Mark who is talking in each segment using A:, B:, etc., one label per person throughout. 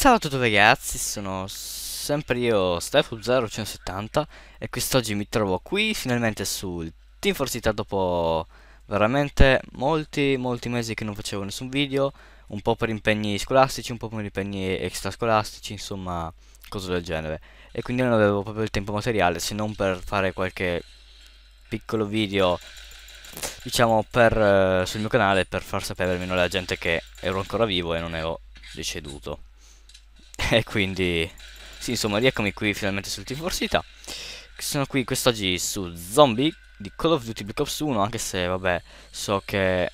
A: Ciao a tutti ragazzi, sono sempre io Stefub0170 e quest'oggi mi trovo qui finalmente sul Team Forsita dopo veramente molti molti mesi che non facevo nessun video un po' per impegni scolastici, un po' per impegni extrascolastici, insomma cose del genere e quindi non avevo proprio il tempo materiale se non per fare qualche piccolo video diciamo per, eh, sul mio canale per far sapere almeno alla gente che ero ancora vivo e non ero deceduto E quindi... Sì, insomma, rieccomi qui finalmente sul Team Forsita. Sono qui quest'oggi su Zombie di Call of Duty Black Ops 1, anche se, vabbè, so che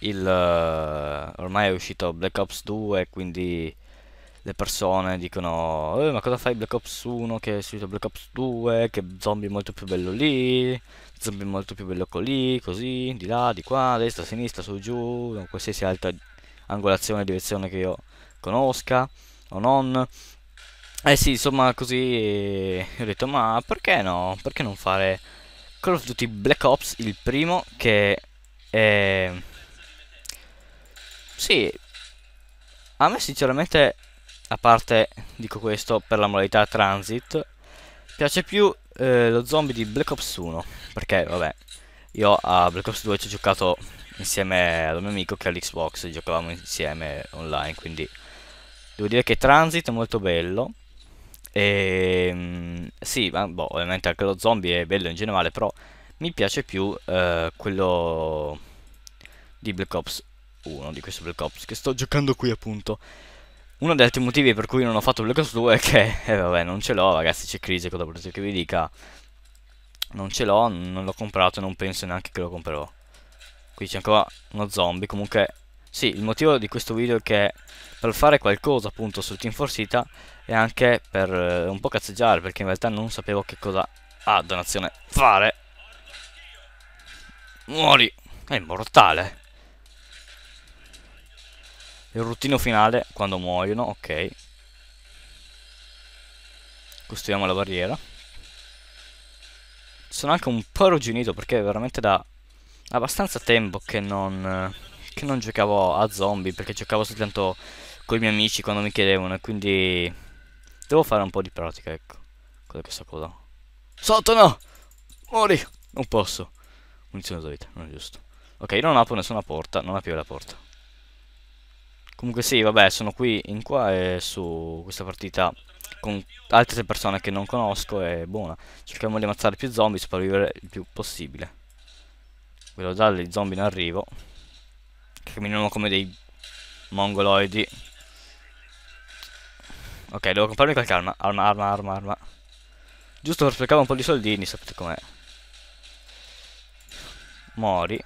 A: il... Uh, ormai è uscito Black Ops 2, quindi le persone dicono eh, ma cosa fai Black Ops 1 che è uscito Black Ops 2 che zombie molto più bello lì zombie molto più bello lì così di là di qua a destra a sinistra su giù qualsiasi altra angolazione e direzione che io conosca o non. Eh sì, insomma, così ho detto, ma perché no? Perché non fare Call of Duty Black Ops, il primo, che è... Sì, a me sinceramente, a parte, dico questo, per la modalità transit, piace più eh, lo zombie di Black Ops 1, perché, vabbè, io a Black Ops 2 ci ho giocato insieme ad un mio amico che all'Xbox giocavamo insieme online, quindi Devo dire che Transit è molto bello. E, ehm, sì, ma, boh, ovviamente anche lo zombie è bello in generale, però mi piace più eh, quello di Black Ops 1, di questo Black Ops, che sto giocando qui appunto. Uno degli altri motivi per cui non ho fatto Black Ops 2 è che, eh, vabbè, non ce l'ho, ragazzi, c'è crisi, cosa volete che vi dica? Non ce l'ho, non l'ho comprato e non penso neanche che lo comprerò. Qui c'è ancora uno zombie, comunque sì, il motivo di questo video è che per fare qualcosa appunto sul Team Forsita e anche per eh, un po' cazzeggiare perché in realtà non sapevo che cosa a ah, donazione fare. Muori! È immortale! Il routino finale quando muoiono, ok. Costruiamo la barriera. Sono anche un po' arrugginito perché è veramente da abbastanza tempo che non... Eh, che non giocavo a zombie perché giocavo soltanto con i miei amici quando mi chiedevano e quindi devo fare un po' di pratica ecco cos'è questa cosa sotto no muori non posso munizione vita non è giusto ok non apro nessuna porta non apro la porta comunque sì vabbè sono qui in qua e su questa partita con altre persone che non conosco è buona cerchiamo di ammazzare più zombie sopravvivere il più possibile vedo già i zombie in arrivo camminano come dei mongoloidi. Ok, devo comprarmi qualche arma. Arma, arma, arma, arma. Giusto per sprecare un po' di soldini, sapete com'è. Mori.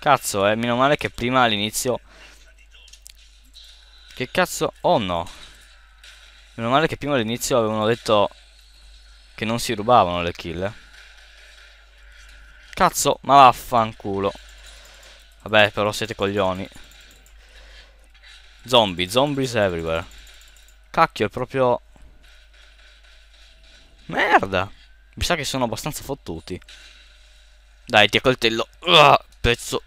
A: Cazzo, eh, meno male che prima all'inizio... Che cazzo... Oh no. Meno male che prima all'inizio avevano detto che non si rubavano le kill. Eh. Cazzo, ma vaffanculo. Vabbè, però siete coglioni. Zombie, zombies everywhere. Cacchio, è proprio... Merda. Mi sa che sono abbastanza fottuti. Dai, ti accoltello. Uh, pezzo.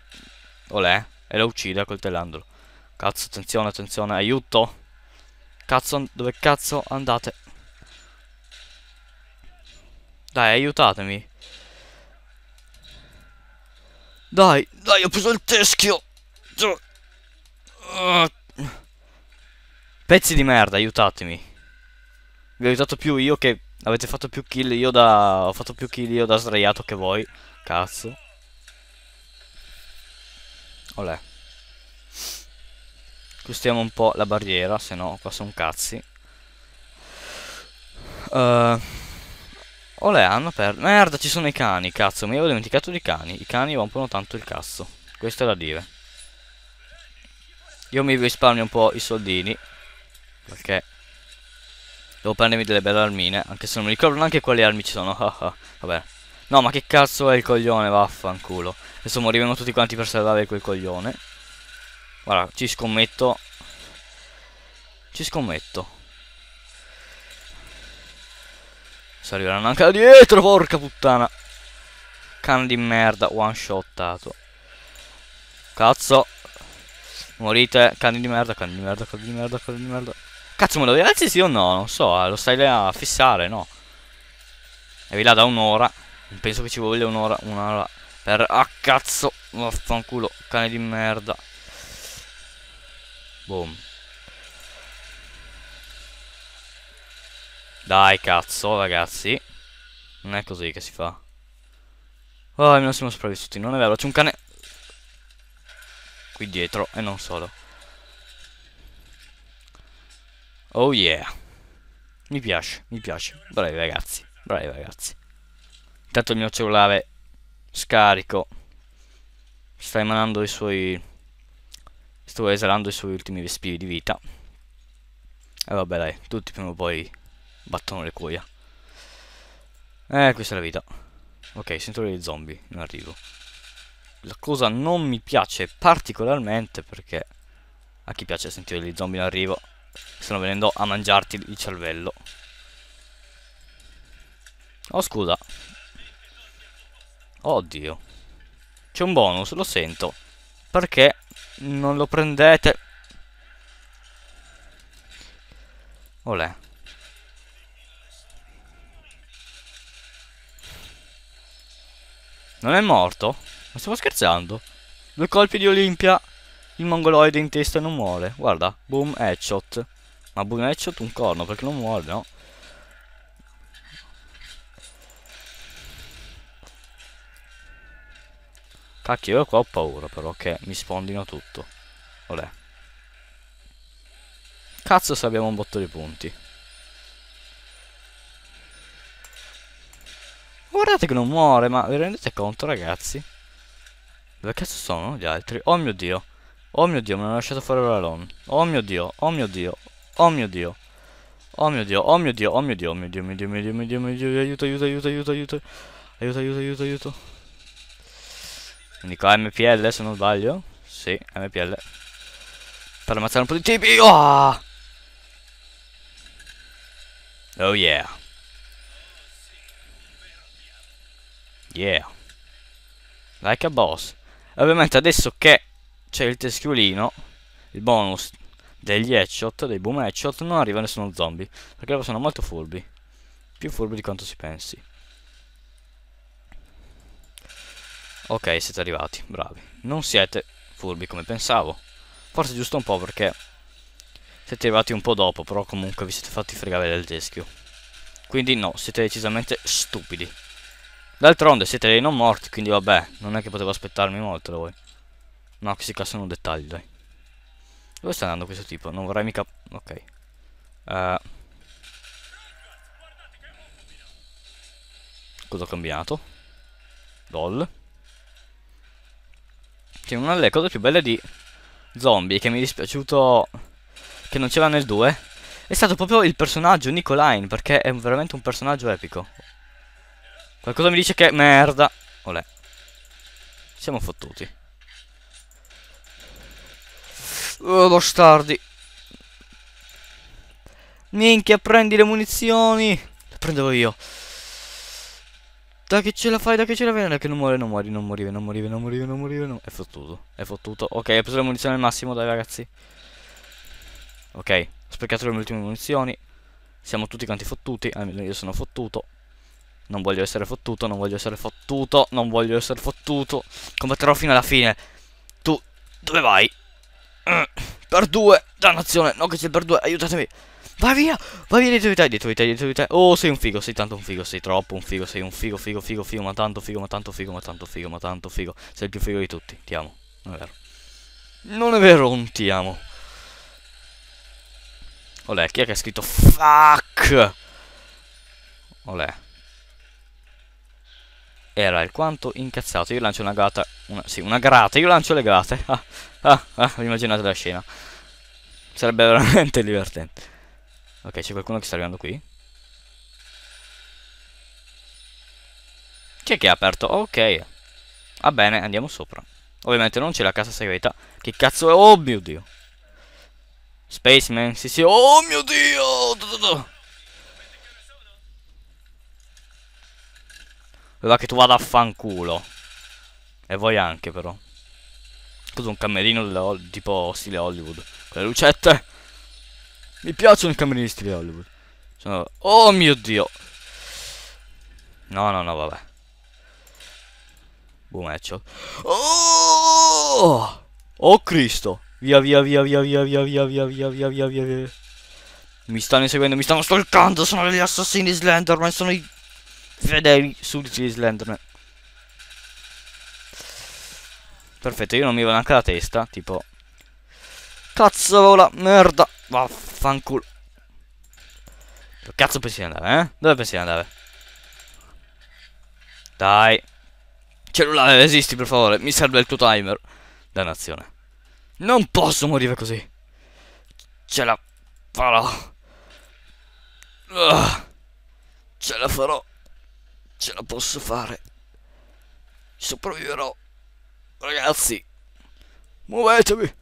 A: Olè. E lo uccide accoltellandolo. Cazzo, attenzione, attenzione. Aiuto. Cazzo, dove cazzo andate? Dai, aiutatemi. Dai, dai, ho preso il teschio! Ah. Pezzi di merda, aiutatemi. Vi ho aiutato più io che... Avete fatto più kill io da... Ho fatto più kill io da sdraiato che voi. Cazzo. Olè. Costiamo un po' la barriera, se no qua sono cazzi. Ehm... Uh... Olè, hanno perso. Merda, ci sono i cani, cazzo. Mi avevo dimenticato di cani. I cani rompono tanto il cazzo. Questo è da dire. Io mi risparmio un po' i soldini. Perché devo prendermi delle belle armine. Anche se non mi ricordo neanche quali armi ci sono. Ah, ah, vabbè. No, ma che cazzo è il coglione, vaffanculo. Adesso moriranno tutti quanti per salvare quel coglione. Guarda, ci scommetto. Ci scommetto. Adesso arriveranno anche da dietro, porca puttana. Cane di merda, one shottato. Cazzo. Morite, cane di merda, cane di merda, cane di merda, cane di merda. Cazzo, me lo rialzi sì o no? Non so, eh, lo stai a fissare, no? E là da un'ora. Penso che ci voglia un'ora, un'ora. Per... Ah, cazzo. Vaffanculo, cane di merda. Boom. Dai, cazzo, ragazzi. Non è così che si fa. Oh, non siamo sopravvissuti, non è vero. C'è un cane... Qui dietro, e non solo. Oh yeah. Mi piace, mi piace. Bravi ragazzi, bravi ragazzi. Intanto il mio cellulare scarico. Sta emanando i suoi... Sto esalando i suoi ultimi respiri di vita. E vabbè dai, tutti prima o poi Battono le cuoia. Eh, questa è la vita. Ok, sento dei zombie, non arrivo. La cosa non mi piace particolarmente perché... A chi piace sentire degli zombie in arrivo? Stanno venendo a mangiarti il cervello. Oh, scusa. Oddio. C'è un bonus, lo sento. Perché non lo prendete? Olè. Non è morto? Ma stiamo scherzando? Due colpi di Olimpia. Il mongoloide in testa non muore. Guarda. Boom, headshot. Ma boom, headshot un corno perché non muore, no? Cacchio, io qua ho paura però che mi spondino tutto. Olè. Cazzo se abbiamo un botto di punti. Guardate che non muore, ma vi rendete conto, ragazzi? Dove cazzo sono gli altri? Oh mio Dio. Oh mio Dio, mi hanno lasciato fuori la lon. Oh mio Dio, oh mio Dio, oh mio Dio. Oh mio Dio, oh mio Dio, oh mio Dio, oh mio Dio, mio Dio, mio Dio, mio Dio, mio Dio, aiuto, aiuto, aiuto, aiuto, aiuto. Aiuto, aiuto, aiuto, aiuto. Dico MPL se non sbaglio. Sì, MPL. Per ammazzare un po' di tipi. Oh, oh yeah. Yeah. Like a boss. Ovviamente adesso che c'è il teschiolino, il bonus degli headshot, dei boom headshot, non arriva nessuno zombie. Perché loro sono molto furbi. Più furbi di quanto si pensi. Ok, siete arrivati, bravi. Non siete furbi come pensavo. Forse giusto un po' perché siete arrivati un po' dopo, però comunque vi siete fatti fregare del teschio. Quindi no, siete decisamente stupidi. D'altronde siete dei non morti, quindi vabbè, non è che potevo aspettarmi molto da voi. No, questi cassano sono dettagli, dai. Dove sta andando questo tipo? Non vorrei mica... Ok. Uh... Cosa ho combinato? Doll. Che una delle cose più belle di zombie che mi è dispiaciuto che non c'era nel 2 è stato proprio il personaggio Nicoline perché è veramente un personaggio epico. Qualcosa mi dice che... Merda. Olè. Siamo fottuti. Oh, bastardi. Minchia, prendi le munizioni. Le prendevo io. Dai che ce la fai, dai che ce la fai. Dai Che non muore, non muori, non morire, non morire, non morire, non morire. Non... È fottuto, è fottuto. Ok, ho preso le munizioni al massimo, dai ragazzi. Ok, ho sprecato le ultime munizioni. Siamo tutti quanti fottuti. Almeno io sono fottuto. Non voglio essere fottuto, non voglio essere fottuto, non voglio essere fottuto. Combatterò fino alla fine. Tu, dove vai? Mm. Per due, dannazione, no che c'è per due, aiutatemi. Vai via, vai via dietro di te, dietro di te, dietro di te. Oh, sei un figo, sei tanto un figo, sei troppo un figo, sei un figo, figo, figo, figo, ma tanto figo, ma tanto figo, ma tanto figo, ma tanto figo. Sei il più figo di tutti, ti amo. Non è vero. Non è vero, non ti amo. Olè, chi è che ha scritto fuck? Olè era alquanto incazzato. Io lancio una grata. Una, sì, una grata. Io lancio le grate. Ah, ah, ah, immaginate la scena. Sarebbe veramente divertente. Ok, c'è qualcuno che sta arrivando qui. Chi è che ha aperto? Ok. Va bene, andiamo sopra. Ovviamente non c'è la casa segreta. Che cazzo è? Oh mio dio. Spaceman, sì sì. Oh mio dio! Allora che tu vada a fanculo. E voi anche però. Cos'è un camerino tipo stile Hollywood? Con le lucette. Mi piacciono i camerini stile Hollywood. Sono... Oh mio dio. No, no, no, vabbè. Boom headshot. Oh! Oh Cristo. Via, via, via, via, via, via, via, via, via, via, via, via, via. Mi stanno inseguendo, mi stanno stalkando, sono gli assassini Slenderman, sono i fedeli sul G-Slenderman. Perfetto, io non mi vado neanche la testa, tipo... Cazzo Cazzola, merda, vaffanculo. Dove cazzo pensi di andare, eh? Dove pensi di andare? Dai. Cellulare, resisti per favore, mi serve il tuo timer. Dannazione. Non posso morire così. Ce la farò. Ce la farò. Ce la posso fare. Sopravviverò. Ragazzi. Muovetevi.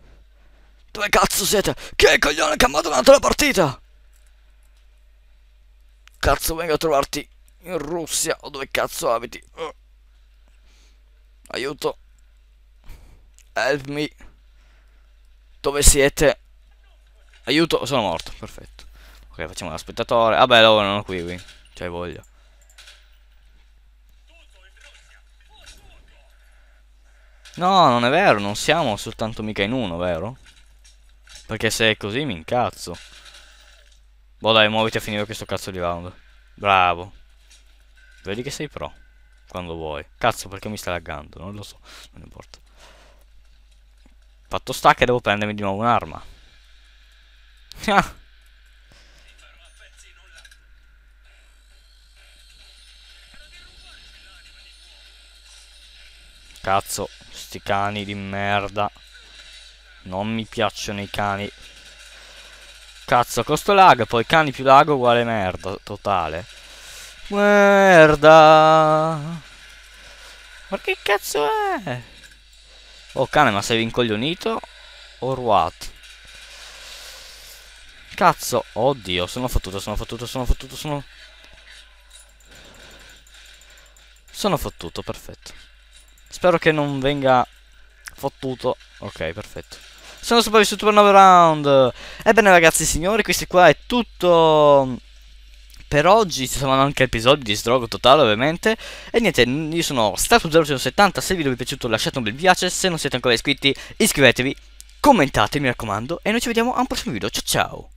A: Dove cazzo siete? Che coglione che ha mandato la partita? Cazzo vengo a trovarti in Russia o dove cazzo abiti? Uh. Aiuto. Help me. Dove siete? Aiuto, sono morto, perfetto. Ok, facciamo l'aspettatore vabbè lo lavorano qui, qui. C'hai voglia. No, non è vero, non siamo soltanto mica in uno, vero? Perché se è così mi incazzo. Boh dai, muoviti a finire questo cazzo di round. Bravo. Vedi che sei pro. Quando vuoi. Cazzo, perché mi stai laggando? Non lo so. Non importa. Fatto sta che devo prendermi di nuovo un'arma. Ah! Cazzo, sti cani di merda. Non mi piacciono i cani. Cazzo, costo lag, poi cani più lag uguale merda, totale. Merda. Ma che cazzo è? Oh cane, ma sei rincoglionito? o ruato? Cazzo, oddio, sono fottuto, sono fottuto, sono fottuto, sono... Sono fottuto, perfetto. Spero che non venga fottuto. Ok, perfetto. Sono sopravvissuto per 9 round. Ebbene ragazzi e signori, questo qua è tutto mm, per oggi ci saranno anche episodi di sdrogo totale ovviamente e niente io sono Statu0170 se il video vi è piaciuto lasciate un bel piace se non siete ancora iscritti iscrivetevi commentate mi raccomando e noi ci vediamo a un prossimo video ciao ciao